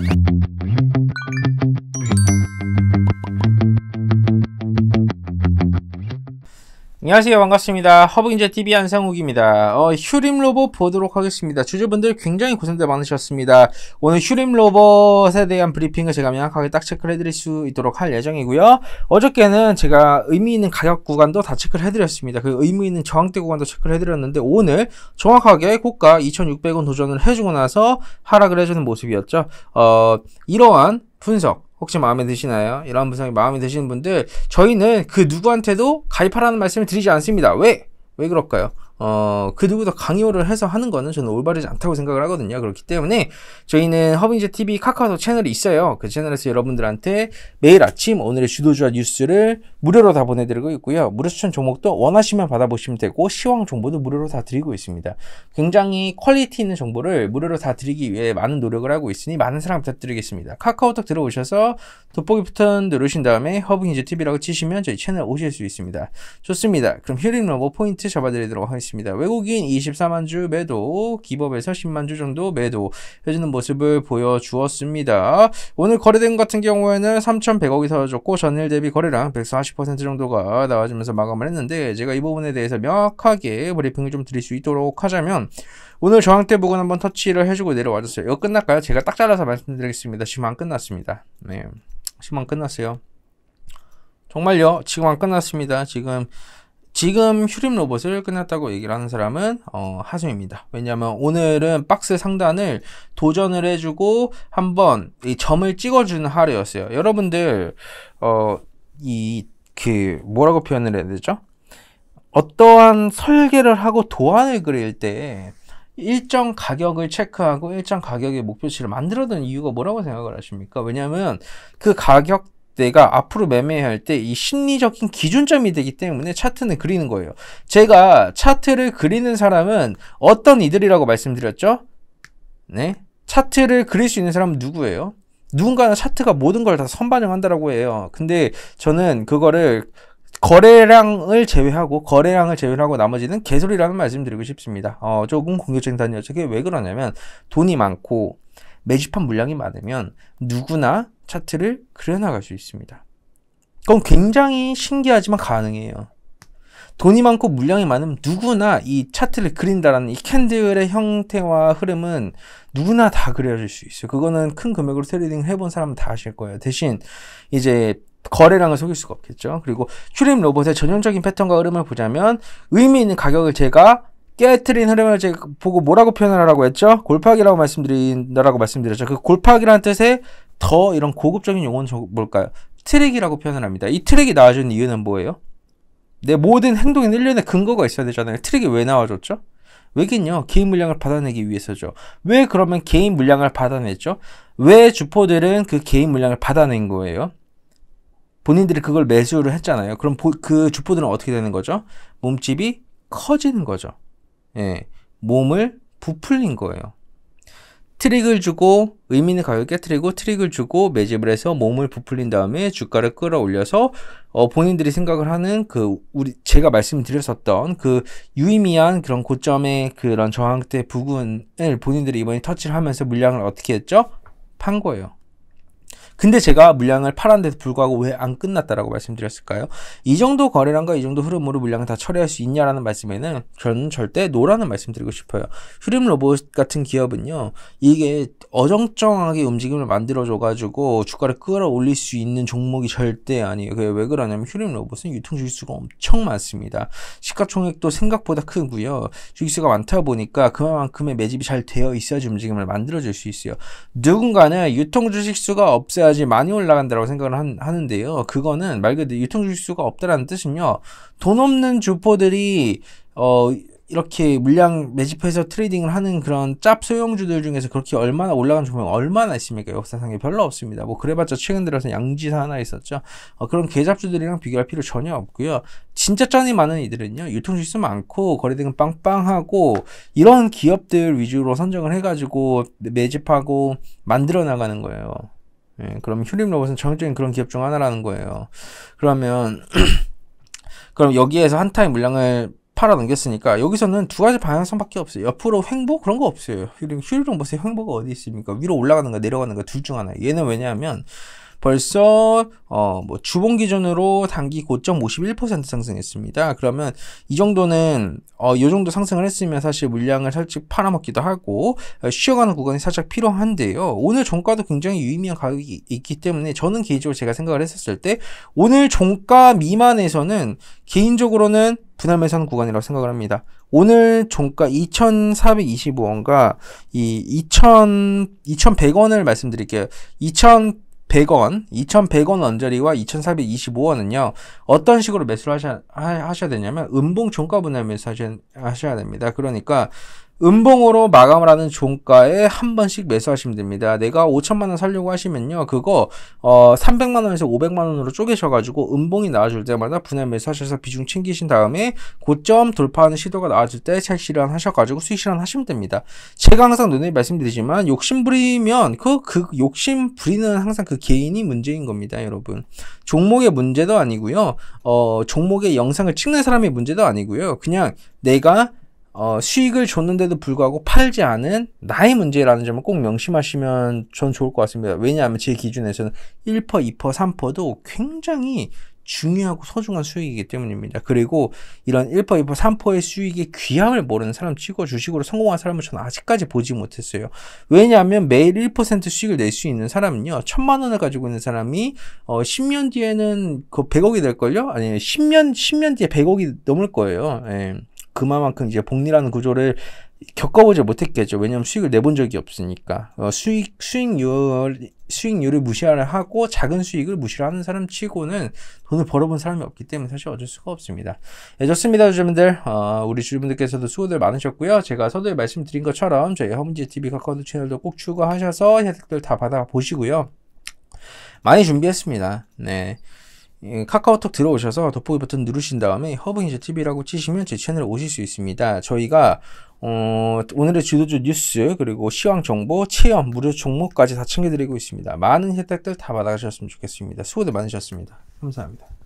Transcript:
Thank you. 안녕하세요 반갑습니다 허브인재TV 안상욱입니다 어, 휴림로봇 보도록 하겠습니다 주주분들 굉장히 고생들 많으셨습니다 오늘 휴림로봇에 대한 브리핑을 제가 명확하게 딱 체크를 해드릴 수 있도록 할 예정이고요 어저께는 제가 의미있는 가격 구간도 다 체크를 해드렸습니다 그 의미있는 저항대 구간도 체크를 해드렸는데 오늘 정확하게 고가 2600원 도전을 해주고 나서 하락을 해주는 모습이었죠 어, 이러한 분석 혹시 마음에 드시나요? 이런 분석이 마음에 드시는 분들 저희는 그 누구한테도 가입하라는 말씀을 드리지 않습니다. 왜? 왜 그럴까요? 어, 그 누구도 강요를 해서 하는 거는 저는 올바르지 않다고 생각을 하거든요. 그렇기 때문에 저희는 허브인재 TV 카카오톡 채널이 있어요. 그 채널에서 여러분들한테 매일 아침 오늘의 주도주와 뉴스를 무료로 다 보내드리고 있고요. 무료 추천 종목도 원하시면 받아보시면 되고 시황 정보도 무료로 다 드리고 있습니다. 굉장히 퀄리티 있는 정보를 무료로 다 드리기 위해 많은 노력을 하고 있으니 많은 사랑 부탁드리겠습니다. 카카오톡 들어오셔서 돋보기 버튼 누르신 다음에 허브인재 TV라고 치시면 저희 채널 오실 수 있습니다. 좋습니다. 그럼 힐링 로봇 포인트 잡아드리도록 하겠습니다. 있습니다. 외국인 24만 주 매도, 기법에서 10만 주 정도 매도 해주는 모습을 보여주었습니다. 오늘 거래된 같은 경우에는 3,100억이 사라졌고 전일 대비 거래량 140% 정도가 나와지면서 마감을 했는데 제가 이 부분에 대해서 명확하게 브리핑을 좀 드릴 수 있도록 하자면 오늘 저항대 부근 한번 터치를 해주고 내려와줬어요. 이거 끝날까요? 제가 딱 잘라서 말씀드리겠습니다. 지금 안 끝났습니다. 네. 지금 안 끝났어요. 정말요. 지금 안 끝났습니다. 지금 지금 휴림 로봇을 끝냈다고 얘기를 하는 사람은 어, 하수입니다. 왜냐하면 오늘은 박스 상단을 도전을 해주고 한번 이 점을 찍어주는 하루였어요. 여러분들 어, 이 그 뭐라고 표현을 해야 되죠? 어떠한 설계를 하고 도안을 그릴 때 일정 가격을 체크하고 일정 가격의 목표치를 만들어둔 이유가 뭐라고 생각을 하십니까? 왜냐하면 그 가격 내가 앞으로 매매할 때 이 심리적인 기준점이 되기 때문에 차트는 그리는 거예요. 제가 차트를 그리는 사람은 어떤 이들이라고 말씀드렸죠? 네. 차트를 그릴 수 있는 사람은 누구예요? 누군가는 차트가 모든 걸 다 선반영한다라고 해요. 근데 저는 그거를 거래량을 제외하고 거래량을 제외하고 나머지는 개소리라는 말씀드리고 싶습니다. 어, 조금 공격적인 단어죠. 이게 왜 그러냐면 돈이 많고 매집한 물량이 많으면 누구나 차트를 그려나갈 수 있습니다. 그건 굉장히 신기하지만 가능해요. 돈이 많고 물량이 많으면 누구나 이 차트를 그린다라는 이 캔들의 형태와 흐름은 누구나 다 그려질 수 있어요. 그거는 큰 금액으로 트레이딩 해본 사람은 다 아실 거예요. 대신 이제 거래량을 속일 수가 없겠죠. 그리고 큐림 로봇의 전형적인 패턴과 흐름을 보자면 의미 있는 가격을 제가 깨트린 흐름을 제가 보고 뭐라고 표현하라고 했죠? 골팍이라고 말씀드린다라고 말씀드렸죠. 그 골팍이라는 뜻의 더 이런 고급적인 용어는 뭘까요? 트랙이라고 표현을 합니다. 이 트랙이 나와준 이유는 뭐예요? 내 모든 행동에 일련의 근거가 있어야 되잖아요. 트랙이 왜 나와줬죠? 왜긴요? 개인 물량을 받아내기 위해서죠. 왜 그러면 개인 물량을 받아냈죠? 왜 주포들은 그 개인 물량을 받아낸 거예요? 본인들이 그걸 매수를 했잖아요. 그럼 그 주포들은 어떻게 되는 거죠? 몸집이 커지는 거죠. 예. 몸을 부풀린 거예요. 트릭을 주고 의미 있는 가격을 깨뜨리고 트릭을 주고 매집을 해서 몸을 부풀린 다음에 주가를 끌어올려서 어, 본인들이 생각을 하는 그 우리 제가 말씀드렸었던 그 유의미한 그런 고점의 그런 저항대 부분을 본인들이 이번에 터치를 하면서 물량을 어떻게 했죠? 판 거예요. 근데 제가 물량을 팔았는데도 불구하고 왜 안 끝났다라고 말씀드렸을까요? 이 정도 거래량과 이 정도 흐름으로 물량을 다 처리할 수 있냐라는 말씀에는 저는 절대 노라는 말씀드리고 싶어요. 휴림 로봇 같은 기업은요, 이게 어정쩡하게 움직임을 만들어줘가지고 주가를 끌어올릴 수 있는 종목이 절대 아니에요. 그게 왜 그러냐면 휴림 로봇은 유통 주식수가 엄청 많습니다. 시가총액도 생각보다 크고요. 주식수가 많다 보니까 그만큼의 매집이 잘 되어 있어야지 움직임을 만들어줄 수 있어요. 누군가는 유통 주식수가 없어야 올라가야지 많이 올라간다고 생각을 한, 하는데요. 그거는 말 그대로 유통 주식수가 없다라는 뜻은요돈 없는 주포들이 어 이렇게 물량 매집해서 트레이딩을 하는 그런 짭 소형주들 중에서 그렇게 얼마나 올라간 종목 얼마나 있습니까? 역사상에 별로 없습니다. 뭐 그래봤자 최근 들어서 양지사 하나 있었죠. 어, 그런 개잡주들이랑 비교할 필요 전혀 없고요. 진짜 짠이 많은 이들은요. 유통지수 많고 거래대금 빵빵하고 이런 기업들 위주로 선정을 해가지고 매집하고 만들어 나가는 거예요. 예, 그럼 휴림 로봇은 전형적인 그런 기업 중 하나라는 거예요. 그러면 그럼 여기에서 한타의 물량을 팔아 넘겼으니까 여기서는 두 가지 방향성밖에 없어요. 옆으로 횡보 그런 거 없어요. 휴림 휴림 로봇의 횡보가 어디 있습니까? 위로 올라가는 거 내려가는 거둘중 하나. 얘는 왜냐하면 벌써 어 뭐 주봉 기준으로 단기 고점 51% 상승했습니다. 그러면 이 정도는 어이 정도 상승을 했으면 사실 물량을 살짝 팔아먹기도 하고 어, 쉬어가는 구간이 살짝 필요한데요. 오늘 종가도 굉장히 유의미한 가격이 있기 때문에 저는 개인적으로 제가 생각을 했었을 때 오늘 종가 미만에서는 개인적으로는 분할 매는 구간이라고 생각을 합니다. 오늘 종가 2,425원과 이 2,000, 2,100원을 말씀드릴게요. 2,000 100원, 2,100원 언저리와 2,425원은요. 어떤 식으로 매수를 하셔, 하, 셔야 되냐면 은봉 종가 분할매수 하셔야, 하셔야 됩니다. 그러니까 음봉으로 마감을 하는 종가에 한 번씩 매수하시면 됩니다. 내가 5천만 원 살려고 하시면요. 그거 어 300만 원에서 500만 원으로 쪼개셔 가지고 음봉이 나와줄 때마다 분할 매수하셔서 비중 챙기신 다음에 고점 돌파하는 시도가 나와줄 때 찰실현 하셔 가지고 수익 실현 하시면 됩니다. 제가 항상 눈에 말씀드리지만 욕심 부리면 그, 그 욕심 부리는 항상 그 개인이 문제인 겁니다, 여러분. 종목의 문제도 아니고요. 어 종목의 영상을 찍는 사람의 문제도 아니고요. 그냥 내가 어, 수익을 줬는데도 불구하고 팔지 않은 나의 문제라는 점을 꼭 명심하시면 전 좋을 것 같습니다. 왜냐하면 제 기준에서는 1%퍼2%퍼 3%도 퍼 굉장히 중요하고 소중한 수익이기 때문입니다. 그리고 이런 1%퍼2%퍼 3%의 퍼 수익의 귀함을 모르는 사람 치고 주식으로 성공한 사람은 저는 아직까지 보지 못했어요. 왜냐하면 매일 1% 수익을 낼 수 있는 사람은요. 천만 원을 가지고 있는 사람이 어 10년 뒤에는 그 100억이 될걸요? 아니 10년 10년 뒤에 100억이 넘을 거예요. 예. 그만큼 이제 복리라는 구조를 겪어보지 못했겠죠. 왜냐면 수익을 내본 적이 없으니까 어, 수익 수익률 수익률을 무시하려 하고 작은 수익을 무시를 하는 사람 치고는 돈을 벌어본 사람이 없기 때문에 사실 어쩔 수가 없습니다. 예, 좋습니다, 주주분들. 어, 우리 주주분들께서도 수고들 많으셨고요. 제가 서두에 말씀드린 것처럼 저희 허문지 TV 카카오 채널도 꼭 추가하셔서 혜택들 다 받아 보시고요. 많이 준비했습니다. 네. 예, 카카오톡 들어오셔서 돋보기 버튼 누르신 다음에 허브인재 TV라고 치시면 제 채널 오실 수 있습니다. 저희가 어, 오늘의 주도주 뉴스 그리고 시황 정보, 체험, 무료 종목까지 다 챙겨드리고 있습니다. 많은 혜택들 다 받아가셨으면 좋겠습니다. 수고들 많으셨습니다. 감사합니다.